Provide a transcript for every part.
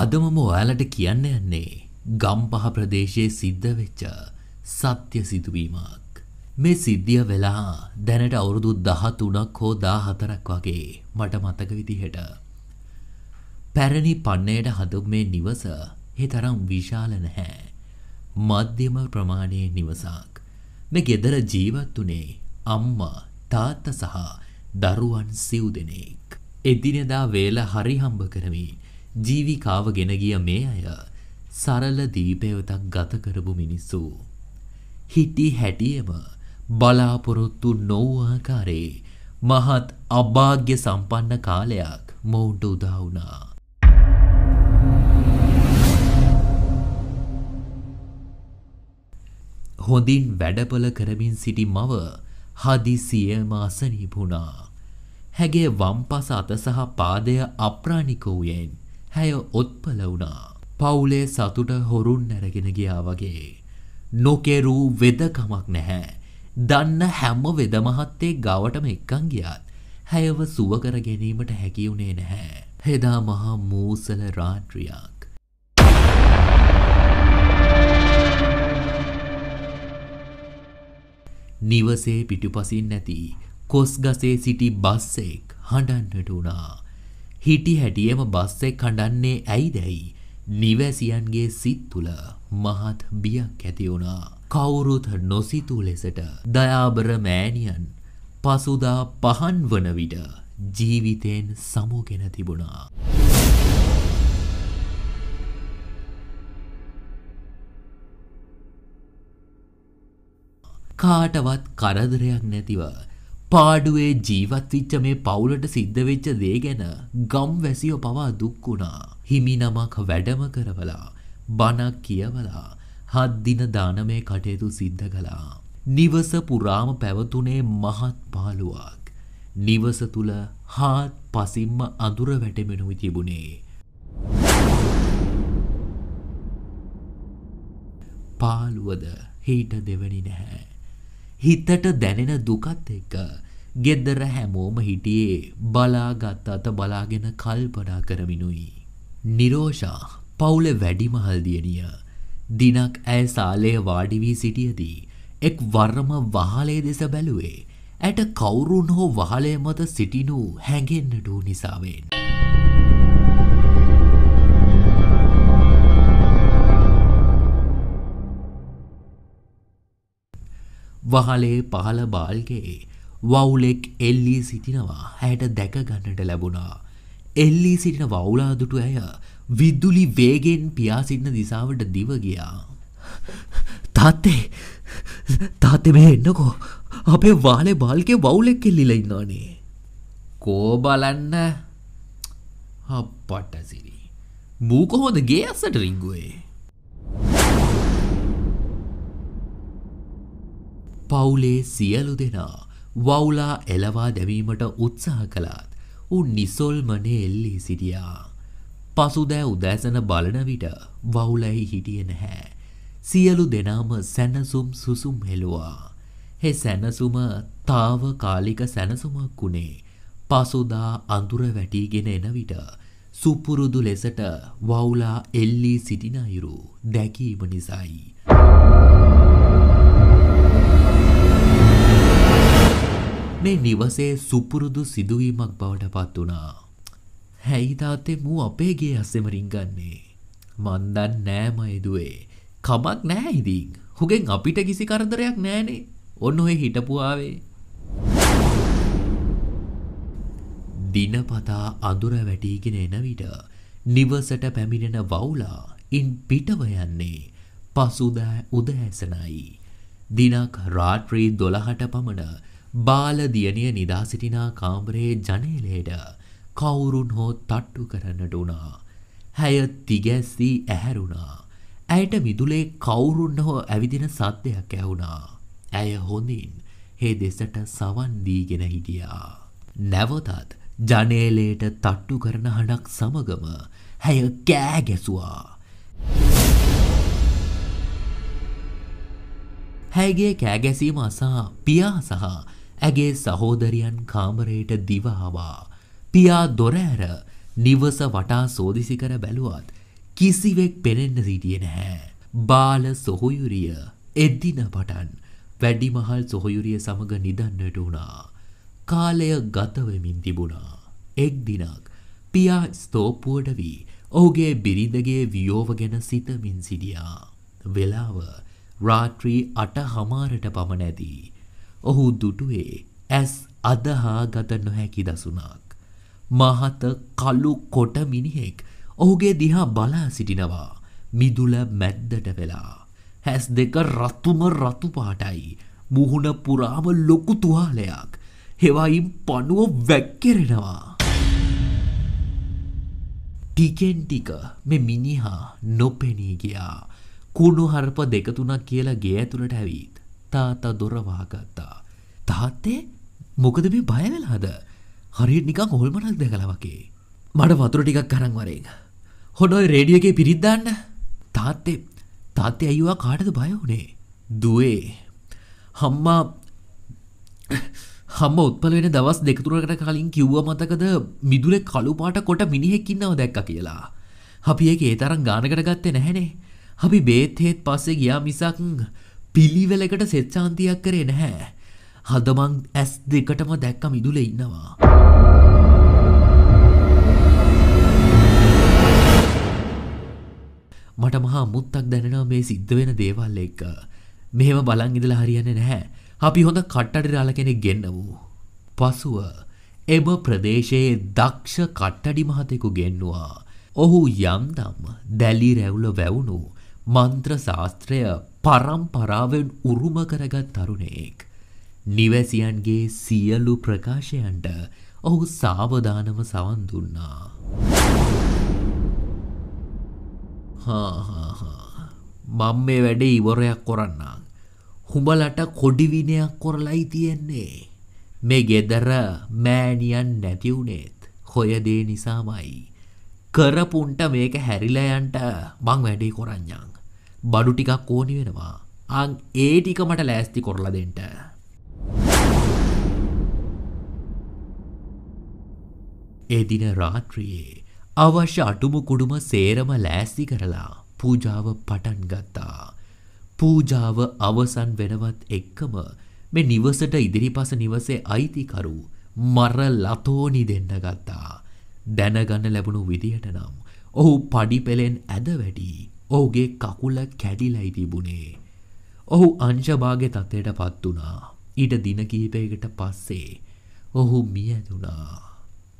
අදමම ඔයාලට කියන්න යන්නේ ගම්පහ ප්‍රදේශයේ සිද්ධ වෙච්ච සත්‍ය සිදුවීමක්. මේ සිද්ධිය වෙලා දැනට අවුරුදු දහ තුනක් හෝ දා හතරක් වගේ මට මතක විදිහට. පැරණි පන්නයට හඳු මේ නිවස හෙතරම් විශාල නැහැ. මධ්‍යම ප්‍රමාණයේ නිවසක්. මේ ගෙදර ජීවත් වනේ අම්මා තාත්ත සහ දරුවන් සිව් දෙනෙක්. එදිනෙදා වේල හරිහම්බ කරමින් ජීවිකාව ගෙන ගිය මේ අය සරල දීපෙවතක් ගත කරපු මිනිස්සු. හිටි හැටියම බලාපොරොත්තු නොවආකාරේ මහත් අභාග්‍ය සම්පන්න කාලයක් මොවුන්ට උදා වුණා. හොඳින් වැඩපල කරමින් සිටි මව හදිසියම අසනීප වුණා. හැගේ වම්පස අත සහ පාදය අප්‍රාණික වූයෙන් හැය ඔත්පල වුණා. පවුලේ සතුට හොරුන් නැරගෙන ගියා වගේ. නොකෙරූ වෙදකමක් නැහැ. දන්න හැම වෙදමහත්තේ ගාවටම එක්කන් ගියාත්. හැයව සුවකර ගැනීමට හැකිවුණේ නැහැ. හෙදා මහා මූසල රාත්‍රියක්. නිවසේ පිටුපසින් නැති කොස් ගසේ සිටි බස්සෙක් හඬන්නට වුණා. හිටි හැටියම බස්සේ කඩන්නේ ඇයිදැයි. නිවැසියන්ගේ සිත් තුළ මහත් බියක් ඇතිවුණා. කවුරුත් නොසිතු ලෙසට දයාබර මෑණියන් පසුදා පහන් වන විට ජීවිතයෙන් සමුගෙන තිබුණා. කාටවත් කරදරයක් නැතිව පාඩුවේ ජීවත් වෙච්ච මේ පවුලට සිද්ධ වෙච්ච දේ ගැන ගම් වැසියෝ පවා දුක් වුණා. හිමිනමක් වැඩම කරවලා බණක් කියවලා හත් දින දානමය කටයුතු සිද්ධ කළා. නිවස පුරාම පැවතුනේ මහත් පාළුවක්. නිවස තුල හාත් පසින්ම අඳුර වැටෙමිනුයි තිබුණේ. පාළුවද හීට දෙවනි නැහැ. හිතට දැනෙන දුකත් එක්ක ගෙදර හැමෝම හිටියේ බලාගත් අත බලාගෙන කල්පනා කරමිනුයි. නිරෝෂා පවුල වැඩිමහල් දියණිය දිනක් ඇය සාලේ වාඩි වී සිටියදී එක් වර්ම වහලේ දෙස බැලුවේ ඇට කවුරුන් හෝ වහලේ මත සිටිනු හැඟෙන්නට වූ නිසාවෙන්. වහලේ පහළ බාල්ගේ වවුලෙක් එල්ලී සිටිනවා හැට දැකගන්නට ලැබුණා. එල්ලී සිටින වවුලාදුටු ඇය විද්දුලි වේගෙන් පියාසින්න දිසාවට දිවගියා. තාත්තේ තාත්තෙ මේ එන්නකෝ අපේ වාලේ බාල්කේ වවුලෙක් එල්ලිලා ඉන්නානේ. කෝ බලන්න අප්පටසිරි. මූ කොහොමද ගේ අස්සට රිංගුවේ? පවුලේ සියලු දෙනා වවුලා එලවා දැමීමට උත්සාහ කළත් උන් නිසොල්මනේ එල්ලී සිටියා. පසුදෑ උදෑසන බලන විට වවුලයි හිටියේ නැහැ. සියලු දෙනාම සැනසුම් සුසුම් හෙළුවා. හෙ සැනසුම తాවකාලික සැනසුමක් උනේ. පසුදා අඳුර වැටිගෙන එන විට සුපුරුදු ලෙසට වවුලා එල්ලී සිටින අයුරු දැකීම නිසායි. මේ නිවසේ සුපුරුදු සිදුවීමක් බවට පත් වුණා. හැයි තාත්තේ මූ අපේ ගේ අස්සෙම රිංගන්නේ. මන් දන් නෑම එදුවේ. කමක් නෑ ඉතින්. හුගෙන් අපිට කිසි කරදරයක් නෑනේ. ඔන්න ඔය හිටපු ආවේ. දිනපතා අඳුර වැටීගෙන එන විට නිවසට පැමිණෙන වවුලා ඉන් පිටව යන්නේ පසුදා උදෑසනයි. දිනක් රාත්‍රී 12ට පමණ බාල දියණිය නිදා සිටිනා කාමරයේ ජනේලයට කවුරුන් හෝ තට්ටු කරන්නට වුණා. හැය තිගැස්සී ඇහැරුණා. ඇයට මිදුලේ කවුරුන් හෝ ඇවිදින සද්දයක් ඇහුණා. ඇය හොඳින් හේ දෙසට සවන් දීගෙන හිටියා. නැවතත් ජනේලයට තට්ටු කරන හඬක් සමගම හැය කෑ ගැසුවා. හැගේ කෑගැසීම අසා පියා සහ ඇගේ සහෝදරියන් කාමරයට දිවහවා පියා දොර ඇර නිවස වටා සෝදිසි කර බැලුවත් කිසිවෙක් පෙනෙන්න සිටියේ නැහැ. බාල සොහොයුරිය එදින පටන් වැඩිමහල් සොහොයුරිය සමග නිදන්නට වුණා. කාලය ගත වෙමින් තිබුණා. එක් දිනක් පියා ස්තෝපුවට වී ඔහුගේ බිරිඳගේ වියෝව ගැන සිතමින් සිටියා. වෙලාව රාත්‍රී 8:00 හමාරට පමණ ඇදී ඔහු දුටුවේ ඇස් අදහා ගත නොහැකි දසුනක්. මහත කළු කොට මිනිහෙක් ඔහුගේ දිහා බලා සිටිනවා මිදුල මැද්දට වෙලා. හැස් දෙක රත්තුම රතුපාටයි මුහුණ පුරාම ලොකු තුවාලයක් හෙවයිම් පණුව වැක්කෙරෙනවා. ටිකෙන් ටික මෙ මිනිහා නොපෙනී ගියා කුණු හරප දෙකතුනක් කියලා ගේ ඇතුළට ඇවී තාත්තා දොරවාගත්තා. තාත්තේ මොකද මේ බයවෙලාද හරියට නිකං හොල්මනක් දැකලා වගේ. මට වතුර ටිකක් අරන් වරෙන්. හොඩොයි රේඩියකේ පිරිද්දාන්න. තාත්තේ තාත්තේ අයියවා කාටද බය වුණේ? දුවේ. හම්මා හම්ම උත්පල වෙන දවස් දෙක තුනකට කලින් කිව්ව මතකද මිදුලේ කළු පාට කොට මිනිහෙක් ඉන්නව දැක්ක කියලා. අපි ඒක ඒ තරම් ගානකට ගත්තේ නැහනේ. අපි බේත් හේත් පස්සේ ගියා මිසක් පිළිවෙලකට සෙච්චාන්තියක් කරේ නැහැ. හදමං ඇස් දෙකටම දැක්ක මිදුල ඉන්නවා. මට මහා මුත්තක් දැනෙනවා මේ සිද්ධ වෙන දේවල් එක්ක. මෙහෙම බලන් ඉඳලා හරියන්නේ නැහැ. අපි හොඳ කට්ටඩි රාල කෙනෙක් ගෙන්නමු. පසුව එම ප්‍රදේශයේ දක්ෂ කට්ටඩි මහතෙකු ගෙන්නවා. ඔහු යම්දම් දැලි රැවුල වැවුණු මන්ත්‍ර ශාස්ත්‍රය පරම්පරාවෙන් උරුම කරගත් තරුණයෙක්. නිවැසියන්ගේ සියලු ප්‍රකාශයන්ට ඔහු සාවධානව සවන් දුන්නා. මං මේ වැඩ ඉවරයක් කොරන්නම්. හුඹලට කොඩිවිනයක් කොරලයි තියෙන්නේ. මේ ගෙදර මෑණියන් නැතිවුණෙත් හොයදේ නිසාමයි. කරපුන්ට මේක හැරිලයන්ට මං වැඩේ කොරඥං. බඩු ටිකක් ඕනි වෙනවා. ආන් ඒ ටික මට ලෑස්ති කරලා දෙන්න. ඒ දින රාත්‍රියේ අවශ්‍ය අටුම කුඩුම සේරම ලෑස්ති කරලා පූජාව පටන් ගත්තා. පූජාව අවසන් වෙනවත් එක්කම මේ නිවසට ඉදිරිපස නිවසේ අයිතිකරු මර ලතෝනි දෙන්න ගත්තා. දැනගන්න ලැබුණු විදිහට නම් ඔහු පඩිපෙලෙන් ඇද වැඩි ඔහුගේ කකුල කැඩිලයි තිබුණේ. ඔහු අංශභාග්‍ය තත්ත්වයට පත් වුණා. ඊට දින කිහිපයකට පස්සේ ඔහු මියදුනා.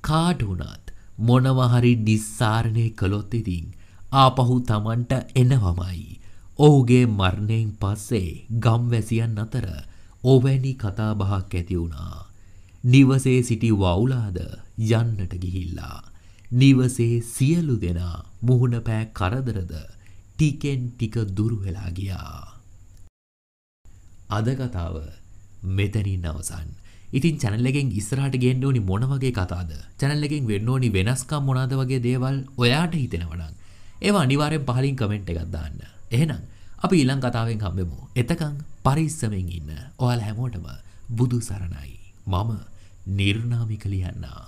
කාට වුණත් මොනවා හරි නිස්සාරණය කළොත් ඉතින් ආපහු Tamanට එනවමයි. ඔහුගේ මරණයෙන් පස්සේ ගම්වැසියන් අතර ඔවැනි කතාබහක් ඇති වුණා. නිවසේ සිටි වවුලාද යන්නට ගිහිල්ලා. නිවසේ සියලු දෙනා මුහුණ පෑ කරදරද ටිකෙන් ටික දුරු වෙලා ගියා. අද කතාව මෙතනින් අවසන්. ඉතින් channel එකෙන් ඉස්සරහට ගේන්න ඕනි මොන වගේ කතාද? channel එකෙන් වෙන්න ඕනි වෙනස්කම් මොනවාද වගේ දේවල් ඔයාට හිතෙනවා නම් ඒව අනිවාර්යෙන් පහලින් කමෙන්ට් එකක් දාන්න. එහෙනම් අපි ඊළඟ කතාවෙන් හම්බෙමු. එතකන් පරිස්සමෙන් ඉන්න. ඔයාලා හැමෝටම බුදු සරණයි. මම නිර්නාමික ලියන්නා.